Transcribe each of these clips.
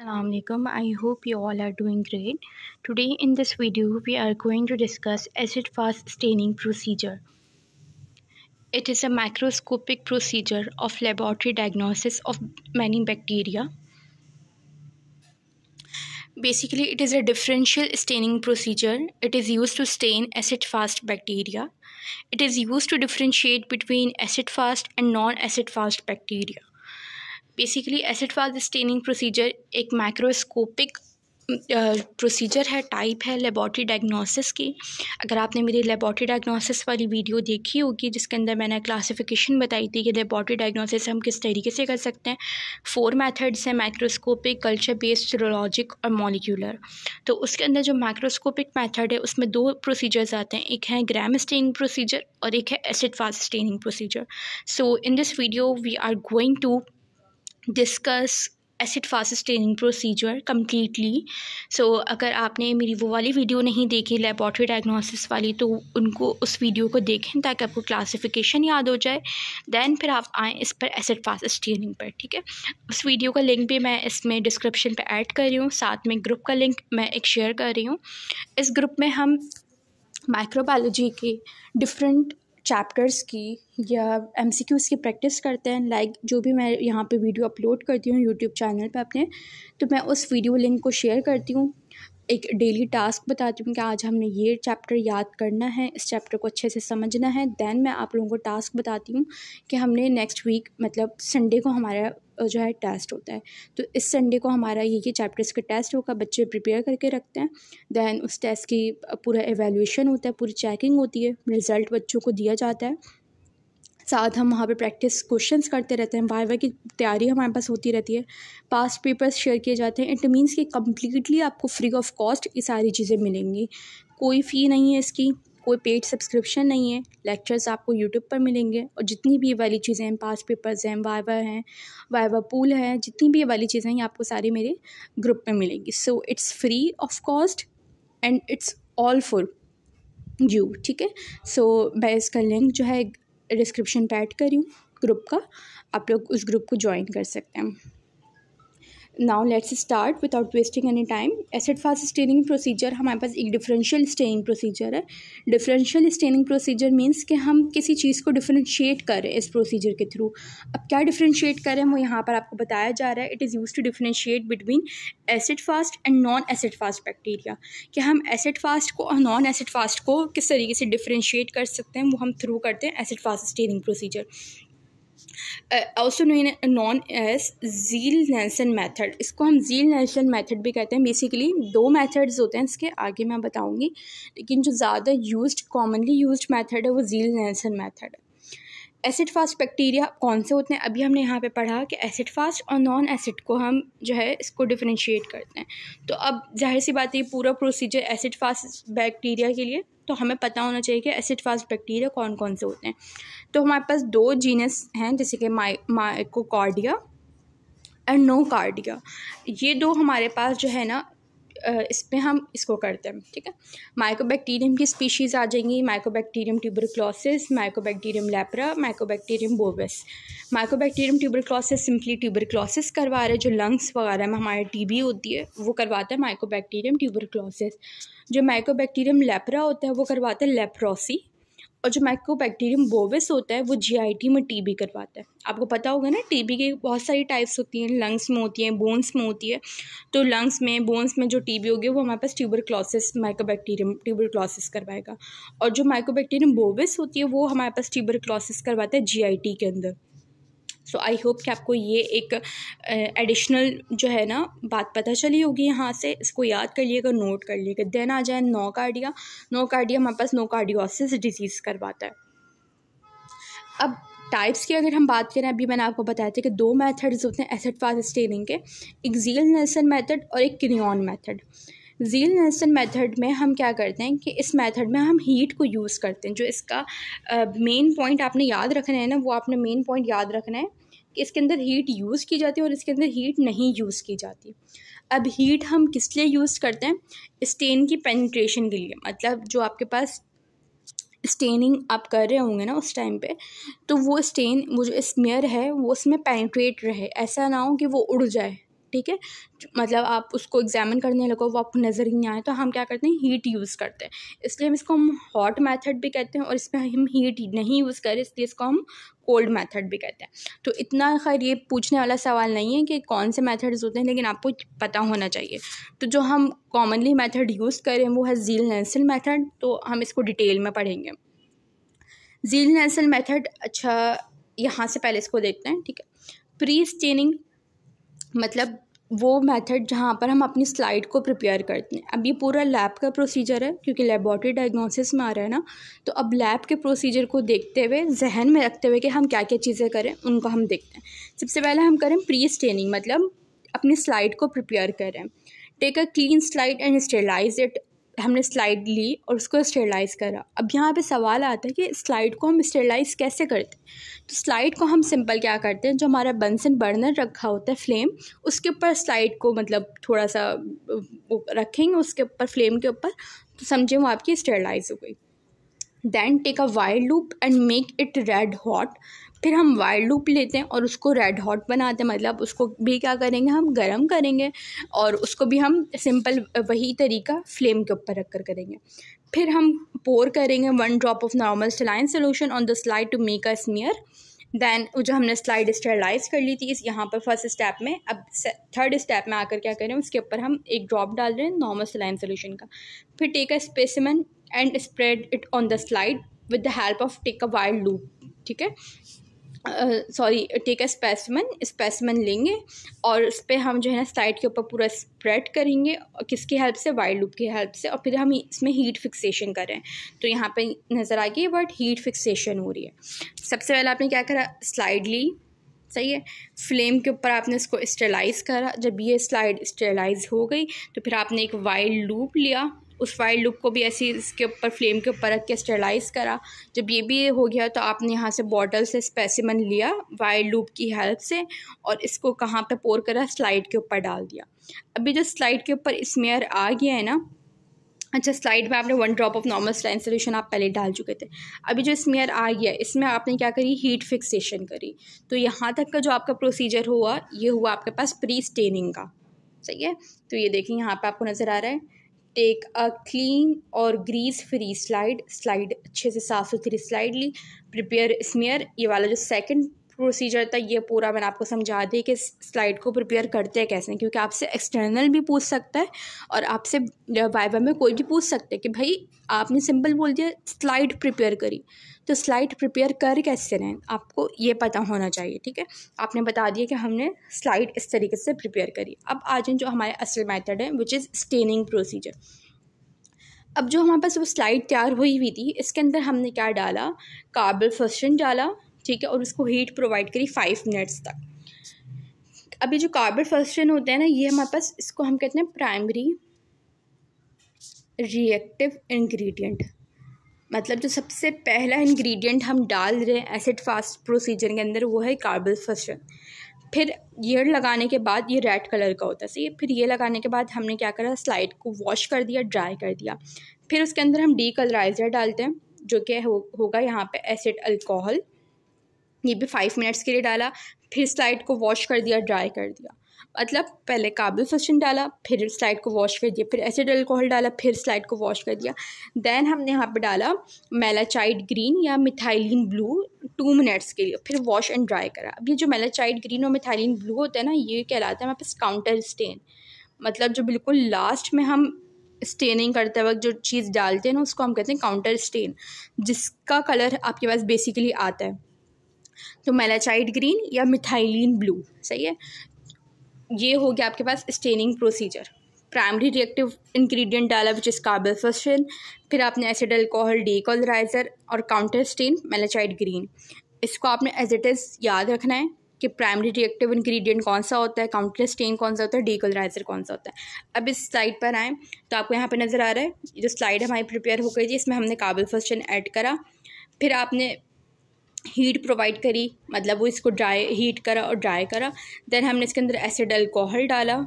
Assalamualaikum. I hope you all are doing great. Today in this video we are going to discuss acid fast staining procedure. It is a macroscopic procedure of laboratory diagnosis of many bacteria. Basically it is a differential staining procedure. It is used to stain acid fast bacteria. It is used to differentiate between acid fast and non acid fast bacteria basically acid fast staining procedure एक microscopic procedure है type है laboratory diagnosis की अगर आपने मेरी laboratory diagnosis वाली video देखी होगी जिसके अंदर मैंने क्लासिफिकेशन बताई थी कि लेबॉर्ट्री डायग्नोसिस हम किस तरीके से कर सकते हैं फोर मेथड्स हैं माइक्रोस्कोपिक कल्चर बेस्ड सीरोलॉजिक और मॉलिकुलर तो उसके अंदर जो माइक्रोस्कोपिक मैथड है उसमें दो प्रोसीजर्स आते हैं एक है ग्राम स्टेनिंग प्रोसीजर और एक है acid fast staining procedure so in this video we are going to discuss acid fast staining procedure completely so अगर आपने मेरी वो वाली वीडियो नहीं देखी लेबॉट्री डायग्नोसिस वाली तो उनको उस वीडियो को देखें ताकि आपको क्लासिफिकेशन याद हो जाए दैन फिर आप आएँ इस पर एसिड फास्ट स्टेनिंग पर ठीक है उस वीडियो का लिंक भी मैं इसमें डिस्क्रिप्शन पर ऐड कर रही हूँ साथ में ग्रुप का लिंक मैं एक शेयर कर रही हूँ इस ग्रुप में हम माइक्रोबायोलॉजी के डिफरेंट चैप्टर्स की या एम सी की प्रैक्टिस करते हैं लाइक जो भी मैं यहाँ पे वीडियो अपलोड करती हूँ यूट्यूब चैनल पे अपने तो मैं उस वीडियो लिंक को शेयर करती हूँ एक डेली टास्क बताती हूँ कि आज हमने ये चैप्टर याद करना है इस चैप्टर को अच्छे से समझना है दैन मैं आप लोगों को टास्क बताती हूँ कि हमने नेक्स्ट वीक मतलब संडे को हमारा जो है टेस्ट होता है तो इस संडे को हमारा ये ये चैप्टर्स का टेस्ट होगा बच्चे प्रिपेयर करके रखते हैं दैन उस टेस्ट की पूरा एवेल्यूशन होता है पूरी चेकिंग होती है रिज़ल्ट बच्चों को दिया जाता है साथ हम वहाँ पे प्रैक्टिस क्वेश्चंस करते रहते हैं बार बार की तैयारी हमारे पास होती रहती है पास्ट पेपर्स शेयर किए जाते हैं इट मीन्स कि कम्प्लीटली आपको फ्री ऑफ कॉस्ट ये सारी चीज़ें मिलेंगी कोई फ़ी नहीं है इसकी कोई पेड सब्सक्रिप्शन नहीं है लेक्चर्स आपको यूट्यूब पर मिलेंगे और जितनी भी वाली चीज़ें हैं पास पेपर्स हैं वाइवा हैं वाइवा पूल है जितनी भी वाली चीज़ें हैं आपको सारी मेरे ग्रुप में मिलेंगी so it's free of cost and it's all for you ठीक है सो मैं इसका लिंक जो है डिस्क्रिप्शन पे ऐड करी हूँ ग्रुप का आप लोग उस ग्रुप को ज्वाइन कर सकते हैं now let's start without wasting any time acid fast staining procedure हमारे पास एक डिफरेंशियल स्टेनिंग प्रोसीजर है डिफरेंशियल स्टेनिंग प्रोसीजर मीन्स कि हम किसी चीज़ को डिफ्रेंशिएट करें इस प्रोसीजर के थ्रू अब क्या डिफ्रेंशिएट करें वो यहाँ पर आपको बताया जा रहा है it is use to differentiate between acid fast and non acid fast bacteria कि हम एसिड फास्ट को और नॉन एसिड फास्ट को किस तरीके से डिफ्रेंशिएट कर सकते हैं वो हम थ्रू करते हैं acid fast staining procedure also known as Ziehl Neelsen method इसको हम जील नैसन मैथड भी कहते हैं बेसिकली दो मैथड्स होते हैं इसके आगे मैं बताऊँगी लेकिन जो ज़्यादा यूज कॉमनली यूज मैथड है वो जील नैसन मैथड है एसिड फास्ट बैक्टीरिया कौन से होते हैं अभी हमने यहाँ पर पढ़ा कि एसिड फास्ट और नॉन एसिड को हम जो है इसको डिफ्रेंशिएट करते हैं तो अब जाहिर सी बात है पूरा प्रोसीजर एसिड फास्ट बैक्टीरिया के लिए तो हमें पता होना चाहिए कि एसिड फास्ट बैक्टीरिया कौन कौन से होते हैं तो हमारे पास दो जीनस हैं जैसे कि माइकोकार्डिया एंड नो कार्डिया ये दो हमारे पास जो है ना इसमें हम इसको करते हैं ठीक है माइकोबैक्टीरियम की स्पीशीज़ आ जाएंगी mycobacterium tuberculosis mycobacterium leprae mycobacterium bovis mycobacterium tuberculosis simply tuberculosis करवा रहे जो लंग्स वगैरह में हमारे टीबी होती है वो करवाता है माइकोबैक्टीरियम ट्यूबरक्लोसिस जो माइकोबैक्टीरियम लेप्रा होता है वो करवाता है लेप्रोसी और जो माइक्रोबैक्टीरियम बोविस होता है वो जीआईटी में टीबी करवाता है आपको पता होगा ना टीबी के बहुत सारी टाइप्स होती हैं लंग्स में होती हैं बोन्स में होती है तो लंग्स में बोन्स में जो टीबी होगी वो हमारे पास tuberculosis mycobacterium tuberculosis करवाएगा और जो माइक्रोबैक्टीरियम बोविस होती है वो हमारे पास ट्यूबर क्लॉसिस करवाता है जी के अंदर सो आई होप कि आपको ये एक एडिशनल जो है ना बात पता चली होगी यहाँ से इसको याद कर लिएगा नोट कर लिएगा देन आ जाए नो कार्डिया नो कार्डिया हमारे पास नो कार्डियोसिस डिजीज़ करवाता है अब टाइप्स की अगर हम बात करें अभी मैंने आपको बताया था कि दो मेथड्स होते हैं एसिड फास्ट स्टेनिंग के एक जील नेसन मेथड और एक Kinyoun method Ziehl Neelsen method में हम क्या करते हैं कि इस मेथड में हम हीट को यूज़ करते हैं जो इसका मेन uh, पॉइंट आपने याद रखना है ना वो आपने मेन पॉइंट याद रखना है इसके अंदर हीट यूज़ की जाती है और इसके अंदर हीट नहीं यूज़ की जाती अब हीट हम किस लिए यूज़ करते हैं स्टेन की पेनिट्रेशन के लिए मतलब जो आपके पास स्टेनिंग आप कर रहे होंगे ना उस टाइम पे तो वो स्टेन वो जो स्मेयर है वो उसमें पेनिट्रेट रहे ऐसा ना हो कि वो उड़ जाए ठीक है मतलब आप उसको एग्जामिन करने लगो वो आपको नज़र ही नहीं आए तो हम क्या करते हैं हीट यूज़ करते हैं इसलिए हम इसको हम हॉट मैथड भी कहते हैं और इसमें हम हीट नहीं यूज़ करें इसलिए इसको हम कोल्ड मैथड भी कहते हैं तो इतना खैर ये पूछने वाला सवाल नहीं है कि कौन से मैथड्स होते हैं लेकिन आपको पता होना चाहिए तो जो हम कॉमनली मैथड यूज़ करें वो है जील नेंसिल मैथड तो हम इसको डिटेल में पढ़ेंगे जील नेंसिल मैथड अच्छा यहाँ से पहले इसको देखते हैं ठीक है प्री स्टेनिंग मतलब वो मेथड जहाँ पर हम अपनी स्लाइड को प्रिपेयर करते हैं अब ये पूरा लैब का प्रोसीजर है क्योंकि लेबॉर्टरी डायग्नोसिस में आ रहा है ना तो अब लैब के प्रोसीजर को देखते हुए जहन में रखते हुए कि हम क्या क्या चीज़ें करें उनको हम देखते हैं सबसे पहले हम करें प्री स्टेनिंग मतलब अपनी स्लाइड को प्रिपेयर करें take a clean slide and sterilize it हमने स्लाइड ली और उसको स्टेरलाइज करा अब यहाँ पे सवाल आता है कि स्लाइड को हम स्टेरलाइज कैसे करते हैं तो स्लाइड को हम सिंपल क्या करते हैं जो हमारा बंसन बर्नर रखा होता है फ्लेम उसके ऊपर स्लाइड को मतलब थोड़ा सा रखेंगे उसके ऊपर फ्लेम के ऊपर तो समझे वो आपकी स्टेरलाइज हो गई then take a wild loop and make it red hot फिर हम वाइल्ड लूप लेते हैं और उसको रेड हॉट बनाते हैं मतलब उसको भी क्या करेंगे हम गर्म करेंगे और उसको भी हम सिंपल वही तरीका फ्लेम के ऊपर रख कर करेंगे फिर हम पोर करेंगे one drop of normal saline solution on the slide to make a smear then जो हमने स्लाइड स्टेलाइज कर ली थी इस यहाँ पर फर्स्ट स्टेप में अब थर्ड स्टेप में आकर क्या करें उसके ऊपर हम एक ड्रॉप डाल रहे हैं नॉर्मल सलाइन सोल्यूशन का फिर take a specimen and spread it on the slide with the help of take a wild loop ठीक है सॉरी टेक अ स्पेसमन स्पेसमन लेंगे और उस पर हम जो है ना साइड के ऊपर पूरा स्प्रेड करेंगे किसकी हेल्प से वाइल्ड लूप की हेल्प से और फिर हम इसमें हीट फिक्सेशन करें तो यहाँ पे नज़र आ गई बट हीट फिक्सेशन हो रही है सबसे पहले आपने क्या करा स्लाइड ली सही है फ्लेम के ऊपर आपने इसको स्टेलाइज करा जब ये स्लाइड स्टेलाइज हो गई तो फिर आपने एक वाइल्ड लूप लिया उस वाइल्ड लुक को भी ऐसे इसके ऊपर फ्लेम के ऊपर रख के स्टेलाइज करा जब ये भी हो गया तो आपने यहाँ से बॉटल से स्पेसिमन लिया वाइल्ड लूप की हेल्प से और इसको कहाँ पे पोर करा स्लाइड के ऊपर डाल दिया अभी जो स्लाइड के ऊपर स्मेयर आ गया है ना अच्छा स्लाइड में आपने one drop of normal saline solution आप पहले डाल चुके थे अभी जो स्मेयर आ गया इसमें आपने क्या करी हीट फिक्सेशन करी तो यहाँ तक का जो आपका प्रोसीजर हुआ ये हुआ आपके पास प्री स्टेनिंग का सही है तो ये देखिए यहाँ पे आपको नज़र आ रहा है टेक अ क्लीन और ग्रीस फ्री स्लाइड स्लाइड अच्छे से साफ़ सुथरी स्लाइड ली प्रिपेयर स्मेयर ये वाला जो सेकंड प्रोसीजर था ये पूरा मैंने आपको समझा दिया कि स्लाइड को प्रिपेयर करते हैं कैसे क्योंकि आपसे एक्सटर्नल भी पूछ सकता है और आपसे वाइवा में कोई भी पूछ सकता है कि भाई आपने सिंपल बोल दिया स्लाइड प्रिपेयर करी तो स्लाइड प्रिपेयर कर कैसे रहें आपको ये पता होना चाहिए ठीक है आपने बता दिया कि हमने स्लाइड इस तरीके से प्रिपेयर करी अब आज जो हमारे असल मैथड है विच इज़ स्टेनिंग प्रोसीजर अब जो हमारे पास वो स्लाइड तैयार हुई हुई थी इसके अंदर हमने क्या डाला काबल फर्शन डाला ठीक है और उसको हीट प्रोवाइड करी फाइव मिनट्स तक अभी जो कार्बन फर्स्टन होते हैं ना ये हमारे पास इसको हम कहते हैं प्राइमरी रिएक्टिव इंग्रेडिएंट मतलब जो सबसे पहला इंग्रेडिएंट हम डाल रहे हैं एसिड फास्ट प्रोसीजर के अंदर वो है कार्बन फर्स्टन फिर ये लगाने के बाद ये रेड कलर का होता है सही फिर ये लगाने के बाद हमने क्या करा स्लाइड को वॉश कर दिया ड्राई कर दिया फिर उसके अंदर हम डी कलराइज़र डालते हैं जो कि हो, होगा यहाँ पर एसिड अल्कोहल ये भी फाइव मिनट्स के लिए डाला फिर स्लाइड को वॉश कर दिया ड्राई कर दिया मतलब पहले काबुल सशन डाला फिर स्लाइड को वॉश कर दिया फिर एसिड अल्कोहल डाला फिर स्लाइड को वॉश कर दिया दैन हमने यहाँ पे डाला मेलाचाइड ग्रीन या मिथाइलिन ब्लू टू मिनट्स के लिए फिर वॉश एंड ड्राई करा अब ये जो मेलाचाइड ग्रीन और मिथाइलिन ब्लू होता है ना ये कहलाता है हमारे पास काउंटर स्टेन मतलब जो बिल्कुल लास्ट में हम स्टेनिंग करते वक्त जो चीज़ डालते हैं ना उसको हम कहते हैं काउंटर स्टेन जिसका कलर आपके पास बेसिकली आता है तो मेलाचाइड ग्रीन या मिथाइलिन ब्लू सही है ये हो गया आपके पास staining procedure primary reactive ingredient डाला विच इज कार्बोफोसिन फिर आपने एसिड अल्कोहल डीकोलराइजर और काउंटर स्टेन मेलाचाइड ग्रीन इसको आपने एज इट इज़ याद रखना है कि प्राइमरी रिएक्टिव इंग्रेडिएंट कौन सा होता है काउंटर स्टेन कौन सा होता है डीकोलराइजर कौन सा होता है अब इस स्लाइड पर आएँ तो आपको यहाँ पर नज़र आ रहा है जो स्लाइड हमारी प्रिपेयर हो गई थी इसमें हमने कार्बोफोसिन ऐड करा फिर आपने हीट प्रोवाइड करी मतलब वो इसको ड्राई हीट करा और ड्राई करा देन हमने इसके अंदर एसिड अल्कोहल डाला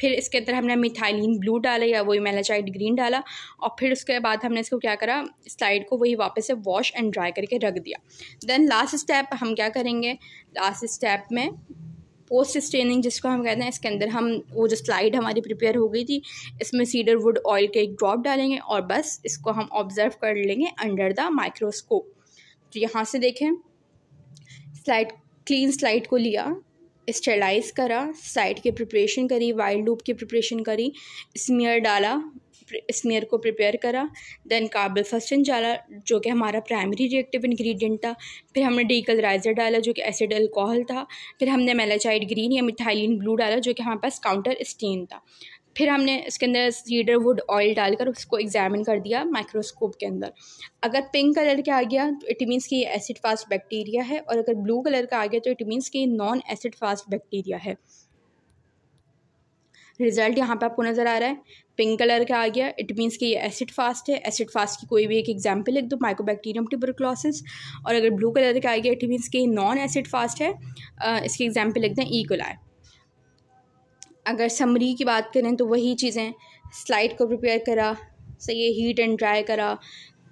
फिर इसके अंदर हमने मिथाइलिन ब्लू डाला या वही मेलाचाइट ग्रीन डाला और फिर उसके बाद हमने इसको क्या करा स्लाइड को वही वापस से वॉश एंड ड्राई करके रख दिया देन लास्ट स्टेप हम क्या करेंगे लास्ट स्टेप में पोस्ट स्टेनिंग जिसको हम कहते हैं इसके अंदर हम वो जो स्लाइड हमारी प्रिपेयर हो गई थी इसमें सीडर वुड ऑयल के एक ड्रॉप डालेंगे और बस इसको हम ऑब्ज़र्व कर लेंगे अंडर द माइक्रोस्कोप यहाँ से देखें स्लाइड क्लीन स्लाइड को लिया स्टेलाइज करा स्लाइड की प्रिपरेशन करी वाइल्ड लूप की प्रिपरेशन करी स्मियर डाला स्मियर को प्रिपेयर करा देन फर्स्टन डाला जो कि हमारा प्राइमरी रिएक्टिव इंग्रेडिएंट था फिर हमने डीकलराइजर डाला जो कि एसिड अल्कोहल था फिर हमने मेलाचाइड ग्रीन या मिथाइलिन ब्लू डाला जो कि हमारे पास काउंटर स्टेन था फिर हमने इसके अंदर सीडर वुड ऑयल डालकर उसको एग्जामिन कर दिया माइक्रोस्कोप के अंदर अगर पिंक कलर तो का आ गया तो इट मीन्स कि एसिड फास्ट बैक्टीरिया है और अगर ब्लू कलर का आ गया तो इट मीन्स कि नॉन एसिड फास्ट बैक्टीरिया है रिज़ल्ट यहाँ पे आपको नज़र आ रहा है पिंक कलर का आ गया इट मीन्स कि ये एसिड फास्ट है एसिड फास्ट की कोई भी एक एग्जाम्पल लिख दो माइकोबैक्टीरियम ट्यूबरक्लोसिस और अगर ब्लू कलर का आ गया इट मीन्स कि नॉन एसिड फास्ट है इसकी एग्जाम्पल लिख दें ई कोलाई अगर समरी की बात करें तो वही चीज़ें स्लाइड को प्रिपेयर करा सही है हीट एंड ड्राई करा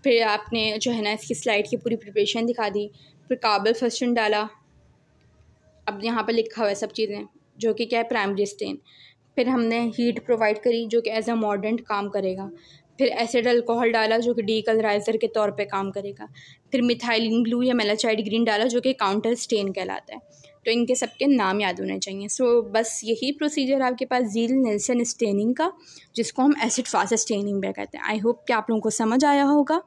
फिर आपने जो है ना इसकी स्लाइड की पूरी प्रिपरेशन दिखा दी फिर काबल फर्स्टन डाला अब यहाँ पर लिखा हुआ है सब चीज़ें जो कि क्या है प्राइमरी स्टेन फिर हमने हीट प्रोवाइड करी जो कि एज अ मॉडर्न काम करेगा फिर एसिड अल्कोहल डाला जो कि डी कलराइज़र के तौर पे काम करेगा फिर मिथाइलिन ब्लू या मेलाचाइड ग्रीन डाला जो कि काउंटर स्टेन कहलाता है तो इनके सबके नाम याद होने चाहिए सो बस यही प्रोसीजर आपके पास जील नेल्सन स्टेनिंग का जिसको हम एसिड फास्ट स्टेनिंग भी कहते हैं आई होप कि आप लोगों को समझ आया होगा